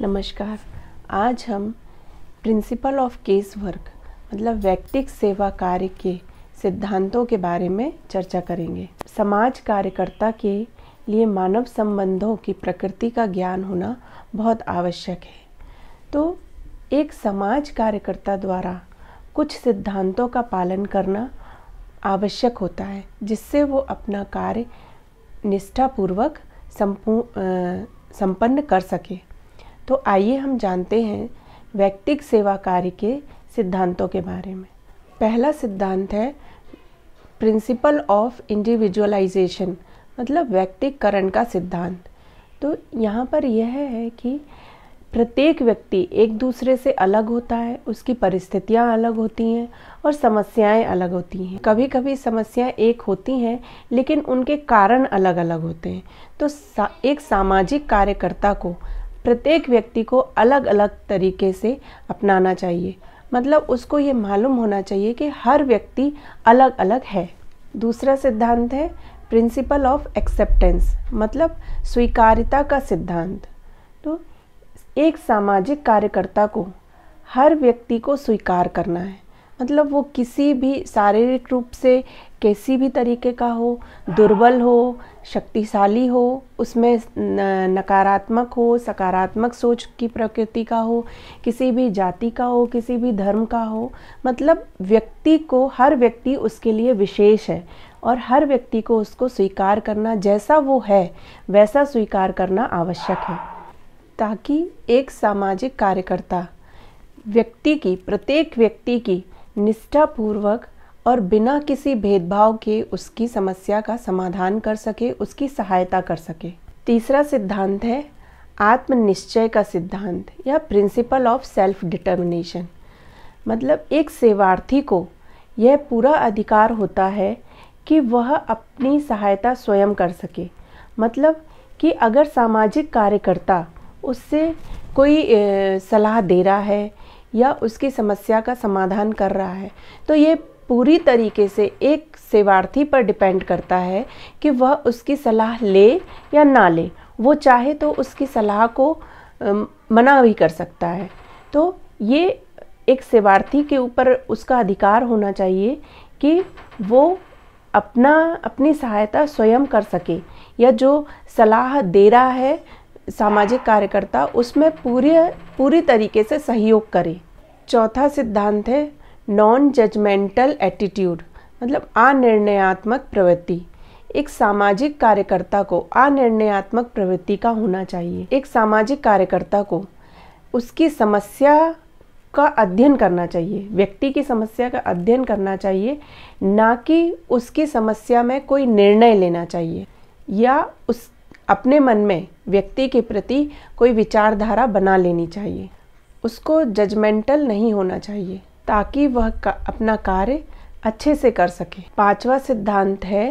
नमस्कार आज हम प्रिंसिपल ऑफ केस वर्क मतलब व्यक्तिक सेवा कार्य के सिद्धांतों के बारे में चर्चा करेंगे समाज कार्यकर्ता के लिए मानव संबंधों की प्रकृति का ज्ञान होना बहुत आवश्यक है तो एक समाज कार्यकर्ता द्वारा कुछ सिद्धांतों का पालन करना आवश्यक होता है जिससे वो अपना कार्य निष्ठापूर्वक संपन्न कर सके तो आइए हम जानते हैं व्यक्तिक सेवा कार्य के सिद्धांतों के बारे में पहला सिद्धांत है प्रिंसिपल ऑफ इंडिविजुअलाइजेशन मतलब व्यक्तिकरण का सिद्धांत तो यहाँ पर यह है कि प्रत्येक व्यक्ति एक दूसरे से अलग होता है उसकी परिस्थितियाँ अलग होती हैं और समस्याएं अलग होती हैं कभी कभी समस्याएं एक होती हैं लेकिन उनके कारण अलग अलग होते हैं तो सा, एक सामाजिक कार्यकर्ता को प्रत्येक व्यक्ति को अलग अलग तरीके से अपनाना चाहिए मतलब उसको ये मालूम होना चाहिए कि हर व्यक्ति अलग अलग है दूसरा सिद्धांत है प्रिंसिपल ऑफ एक्सेप्टेंस मतलब स्वीकारिता का सिद्धांत तो एक सामाजिक कार्यकर्ता को हर व्यक्ति को स्वीकार करना है मतलब वो किसी भी शारीरिक रूप से किसी भी तरीके का हो दुर्बल हो शक्तिशाली हो उसमें नकारात्मक हो सकारात्मक सोच की प्रकृति का हो किसी भी जाति का हो किसी भी धर्म का हो मतलब व्यक्ति को हर व्यक्ति उसके लिए विशेष है और हर व्यक्ति को उसको स्वीकार करना जैसा वो है वैसा स्वीकार करना आवश्यक है ताकि एक सामाजिक कार्यकर्ता व्यक्ति की प्रत्येक व्यक्ति की निष्ठापूर्वक और बिना किसी भेदभाव के उसकी समस्या का समाधान कर सके उसकी सहायता कर सके तीसरा सिद्धांत है आत्मनिश्चय का सिद्धांत या प्रिंसिपल ऑफ सेल्फ डिटर्मिनेशन मतलब एक सेवार्थी को यह पूरा अधिकार होता है कि वह अपनी सहायता स्वयं कर सके मतलब कि अगर सामाजिक कार्यकर्ता उससे कोई सलाह दे रहा है या उसकी समस्या का समाधान कर रहा है तो ये पूरी तरीके से एक सेवार्थी पर डिपेंड करता है कि वह उसकी सलाह ले या ना ले वो चाहे तो उसकी सलाह को मना भी कर सकता है तो ये एक सेवार्थी के ऊपर उसका अधिकार होना चाहिए कि वो अपना अपनी सहायता स्वयं कर सके या जो सलाह दे रहा है सामाजिक कार्यकर्ता उसमें पूरे पूरी तरीके से सहयोग करे चौथा सिद्धांत है नॉन जजमेंटल एटीट्यूड मतलब अनिर्णयात्मक प्रवृत्ति एक सामाजिक कार्यकर्ता को अनिर्णयात्मक प्रवृत्ति का होना चाहिए एक सामाजिक कार्यकर्ता को उसकी समस्या का अध्ययन करना चाहिए व्यक्ति की समस्या का अध्ययन करना चाहिए ना कि उसकी समस्या में कोई निर्णय लेना चाहिए या उस अपने मन में व्यक्ति के प्रति कोई विचारधारा बना लेनी चाहिए उसको जजमेंटल नहीं होना चाहिए ताकि वह का, अपना कार्य अच्छे से कर सके पांचवा सिद्धांत है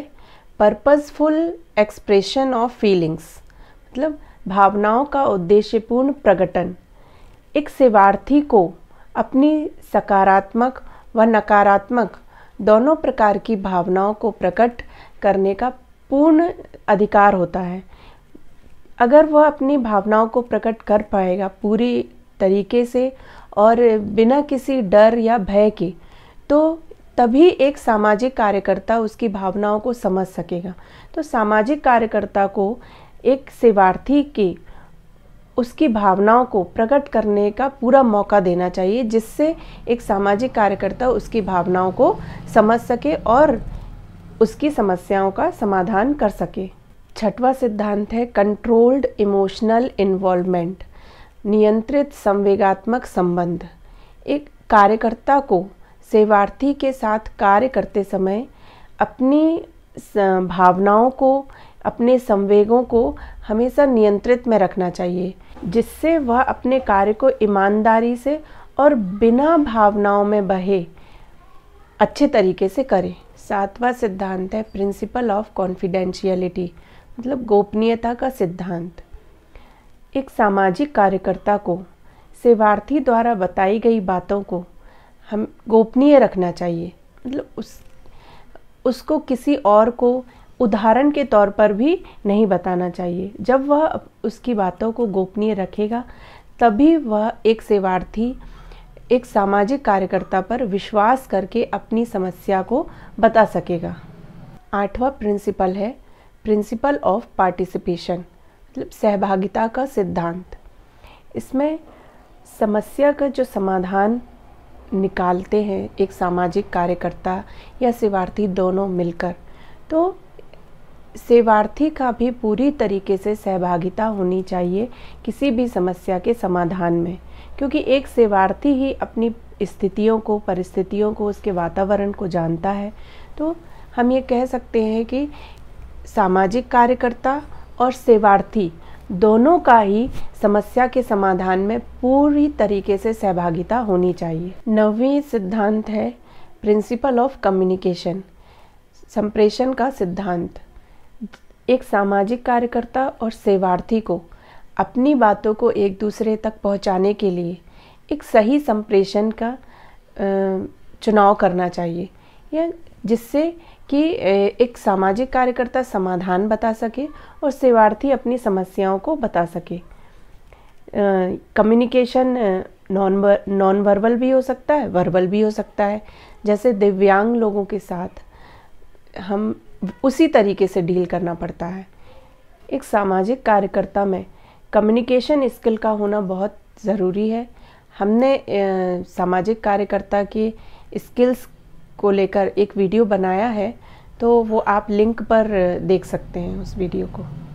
पर्पजफुल एक्सप्रेशन ऑफ फीलिंग्स मतलब भावनाओं का उद्देश्यपूर्ण प्रकटन एक सेवार्थी को अपनी सकारात्मक व नकारात्मक दोनों प्रकार की भावनाओं को प्रकट करने का पूर्ण अधिकार होता है अगर वह अपनी भावनाओं को प्रकट कर पाएगा पूरी तरीके से और बिना किसी डर या भय के तो तभी एक सामाजिक कार्यकर्ता उसकी भावनाओं को समझ सकेगा तो सामाजिक कार्यकर्ता को एक सेवार्थी के उसकी भावनाओं को प्रकट करने का पूरा मौका देना चाहिए जिससे एक सामाजिक कार्यकर्ता उसकी भावनाओं को समझ सके और उसकी समस्याओं का समाधान कर सके छठवा सिद्धांत है कंट्रोल्ड इमोशनल इन्वॉल्वमेंट नियंत्रित संवेगात्मक संबंध एक कार्यकर्ता को सेवार्थी के साथ कार्य करते समय अपनी भावनाओं को अपने संवेगों को हमेशा नियंत्रित में रखना चाहिए जिससे वह अपने कार्य को ईमानदारी से और बिना भावनाओं में बहे अच्छे तरीके से करें सातवां सिद्धांत है प्रिंसिपल ऑफ कॉन्फिडेंशियलिटी मतलब गोपनीयता का सिद्धांत एक सामाजिक कार्यकर्ता को सेवार्थी द्वारा बताई गई बातों को हम गोपनीय रखना चाहिए मतलब उस उसको किसी और को उदाहरण के तौर पर भी नहीं बताना चाहिए जब वह उसकी बातों को गोपनीय रखेगा तभी वह एक सेवार्थी एक सामाजिक कार्यकर्ता पर विश्वास करके अपनी समस्या को बता सकेगा आठवां प्रिंसिपल है प्रिंसिपल ऑफ पार्टिसिपेशन मतलब सहभागिता का सिद्धांत इसमें समस्या का जो समाधान निकालते हैं एक सामाजिक कार्यकर्ता या सेवार्थी दोनों मिलकर तो सेवार्थी का भी पूरी तरीके से सहभागिता होनी चाहिए किसी भी समस्या के समाधान में क्योंकि एक सेवार्थी ही अपनी स्थितियों को परिस्थितियों को उसके वातावरण को जानता है तो हम ये कह सकते हैं कि सामाजिक कार्यकर्ता और सेवार्थी दोनों का ही समस्या के समाधान में पूरी तरीके से सहभागिता होनी चाहिए नवी सिद्धांत है प्रिंसिपल ऑफ कम्युनिकेशन संप्रेषण का सिद्धांत एक सामाजिक कार्यकर्ता और सेवार्थी को अपनी बातों को एक दूसरे तक पहुंचाने के लिए एक सही संप्रेषण का चुनाव करना चाहिए या जिससे कि एक सामाजिक कार्यकर्ता समाधान बता सके और सेवार्थी अपनी समस्याओं को बता सके कम्युनिकेशन नॉन नॉन वर्बल भी हो सकता है वर्बल भी हो सकता है जैसे दिव्यांग लोगों के साथ हम उसी तरीके से डील करना पड़ता है एक सामाजिक कार्यकर्ता में कम्युनिकेशन स्किल का होना बहुत ज़रूरी है हमने सामाजिक कार्यकर्ता की स्किल्स को लेकर एक वीडियो बनाया है तो वो आप लिंक पर देख सकते हैं उस वीडियो को